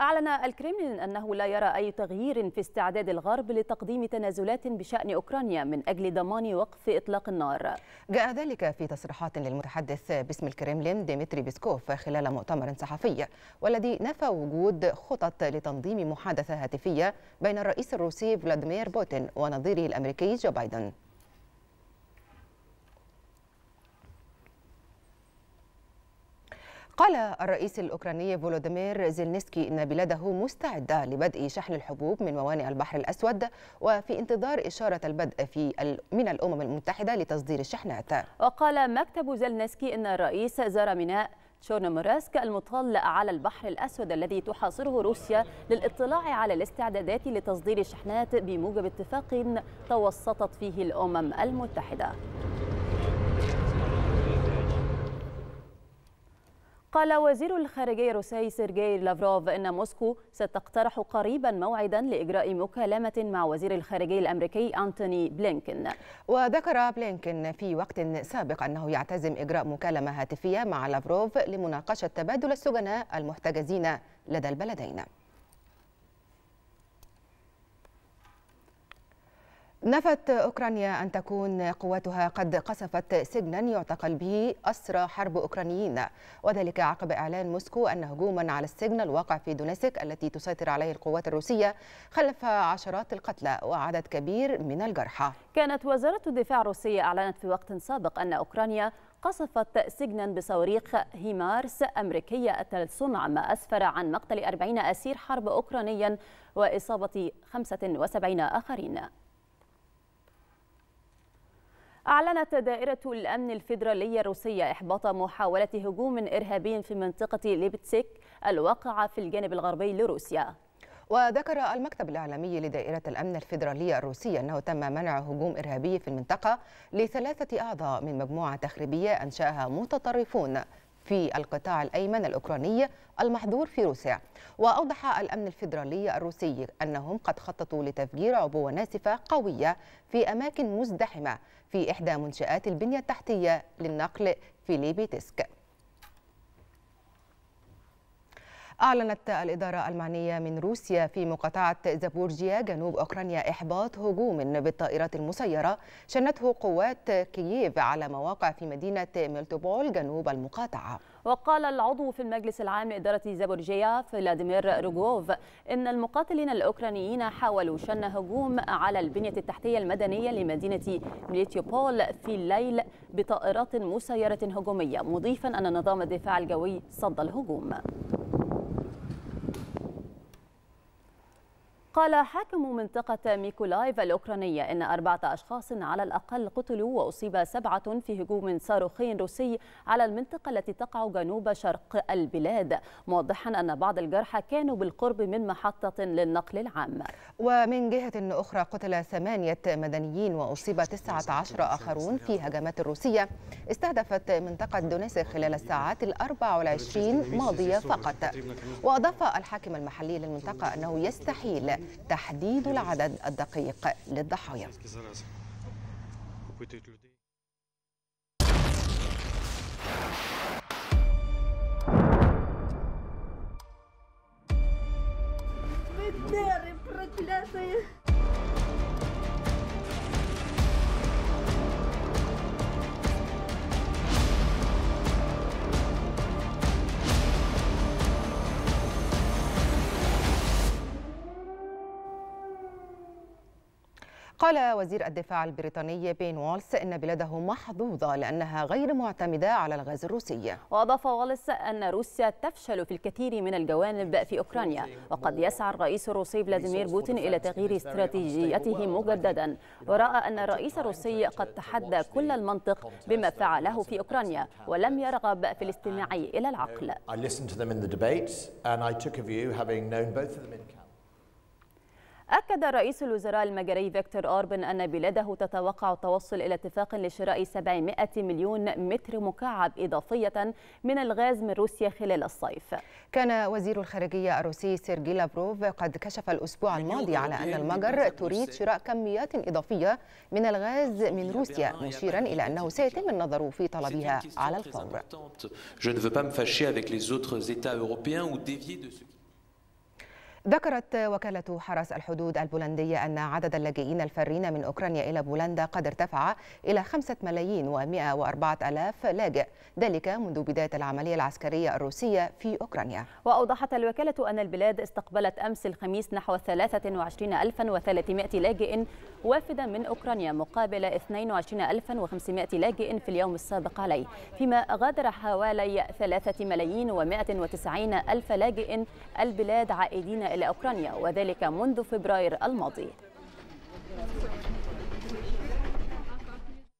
أعلن الكريملين أنه لا يرى أي تغيير في استعداد الغرب لتقديم تنازلات بشأن أوكرانيا من أجل ضمان وقف إطلاق النار جاء ذلك في تصريحات للمتحدث باسم الكريملين ديمتري بيسكوف خلال مؤتمر صحفي والذي نفى وجود خطط لتنظيم محادثة هاتفية بين الرئيس الروسي فلاديمير بوتين ونظيره الأمريكي جو بايدن قال الرئيس الأوكراني فولوديمير زيلنسكي إن بلاده مستعدة لبدء شحن الحبوب من موانئ البحر الأسود وفي انتظار إشارة البدء في من الأمم المتحدة لتصدير الشحنات وقال مكتب زيلنسكي إن الرئيس زار ميناء تشورنموراسك المطل على البحر الأسود الذي تحاصره روسيا للاطلاع على الاستعدادات لتصدير الشحنات بموجب اتفاق توسطت فيه الأمم المتحدة قال وزير الخارجية الروسي سيرجي لافروف إن موسكو ستقترح قريبا موعدا لإجراء مكالمة مع وزير الخارجية الأمريكي أنتوني بلينكن وذكر بلينكن في وقت سابق أنه يعتزم إجراء مكالمة هاتفية مع لافروف لمناقشة تبادل السجناء المحتجزين لدى البلدين نفت أوكرانيا أن تكون قواتها قد قصفت سجنا يعتقل به أسرى حرب أوكرانيين وذلك عقب إعلان موسكو أن هجوما على السجن الواقع في دونيسك التي تسيطر عليه القوات الروسية خلف عشرات القتلى وعدد كبير من الجرحى كانت وزارة الدفاع الروسية أعلنت في وقت سابق أن أوكرانيا قصفت سجنا بصواريخ هيمارس أمريكية صنع ما أسفر عن مقتل 40 أسير حرب أوكرانيا وإصابة 75 آخرين أعلنت دائرة الأمن الفيدرالية الروسية إحباط محاولة هجوم إرهابي في منطقة ليبتسك الواقعة في الجانب الغربي لروسيا وذكر المكتب الإعلامي لدائرة الأمن الفيدرالية الروسية أنه تم منع هجوم إرهابي في المنطقة لثلاثة أعضاء من مجموعة تخريبية أنشأها متطرفون في القطاع الأيمن الأوكراني المحظور في روسيا وأوضح الأمن الفيدرالي الروسي أنهم قد خططوا لتفجير عبوة ناسفة قوية في أماكن مزدحمة في إحدى منشآت البنية التحتية للنقل في ليبيتسك أعلنت الإدارة المعنية من روسيا في مقاطعة زابورجيا جنوب أوكرانيا إحباط هجوم بالطائرات المسيرة شنته قوات كييف على مواقع في مدينة ميلتوبول جنوب المقاطعة وقال العضو في المجلس العام لإدارة زابورجيا فلاديمير روجوف إن المقاتلين الأوكرانيين حاولوا شن هجوم على البنية التحتية المدنية لمدينة ميليتيوبول في الليل بطائرات مسيرة هجومية مضيفا أن نظام الدفاع الجوي صد الهجوم قال حاكم منطقة ميكولايف الأوكرانية إن أربعة أشخاص على الأقل قتلوا وأصيب سبعة في هجوم صاروخي روسي على المنطقة التي تقع جنوب شرق البلاد موضحا أن بعض الجرحى كانوا بالقرب من محطة للنقل العام ومن جهة أخرى قتل ثمانية مدنيين وأصيب 19 آخرون في هجمات روسية استهدفت منطقة دونيسك خلال الساعات الأربع والعشرين ماضية فقط وأضاف الحاكم المحلي للمنطقة أنه يستحيل تحديد العدد الدقيق للضحايا قال وزير الدفاع البريطاني بين والس إن بلاده محظوظة لأنها غير معتمدة على الغاز الروسي وأضاف والس أن روسيا تفشل في الكثير من الجوانب في أوكرانيا وقد يسعى الرئيس الروسي فلاديمير بوتين إلى تغيير استراتيجيته مجددا ورأى أن الرئيس الروسي قد تحدى كل المنطق بما فعله في أوكرانيا ولم يرغب في الاستماع إلى العقل أكد رئيس الوزراء المجري فيكتور أوربن أن بلاده تتوقع التوصل إلى اتفاق لشراء 700 مليون متر مكعب إضافية من الغاز من روسيا خلال الصيف كان وزير الخارجية الروسي سيرجي لافروف قد كشف الأسبوع الماضي على أن المجر تريد شراء كميات إضافية من الغاز من روسيا مشيرا إلى أنه سيتم النظر في طلبها على الفور ذكرت وكالة حرس الحدود البولندية أن عدد اللاجئين الفارين من أوكرانيا إلى بولندا قد ارتفع إلى خمسة ملايين ومائة وأربعة ألاف لاجئ ذلك منذ بداية العملية العسكرية الروسية في أوكرانيا وأوضحت الوكالة أن البلاد استقبلت أمس الخميس نحو 23300 لاجئ وافدا من أوكرانيا مقابل 22500 لاجئ في اليوم السابق عليه فيما غادر حوالي ثلاثة ملايين ومائة وتسعين ألف لاجئ البلاد عائدين إلى أوكرانيا وذلك منذ فبراير الماضي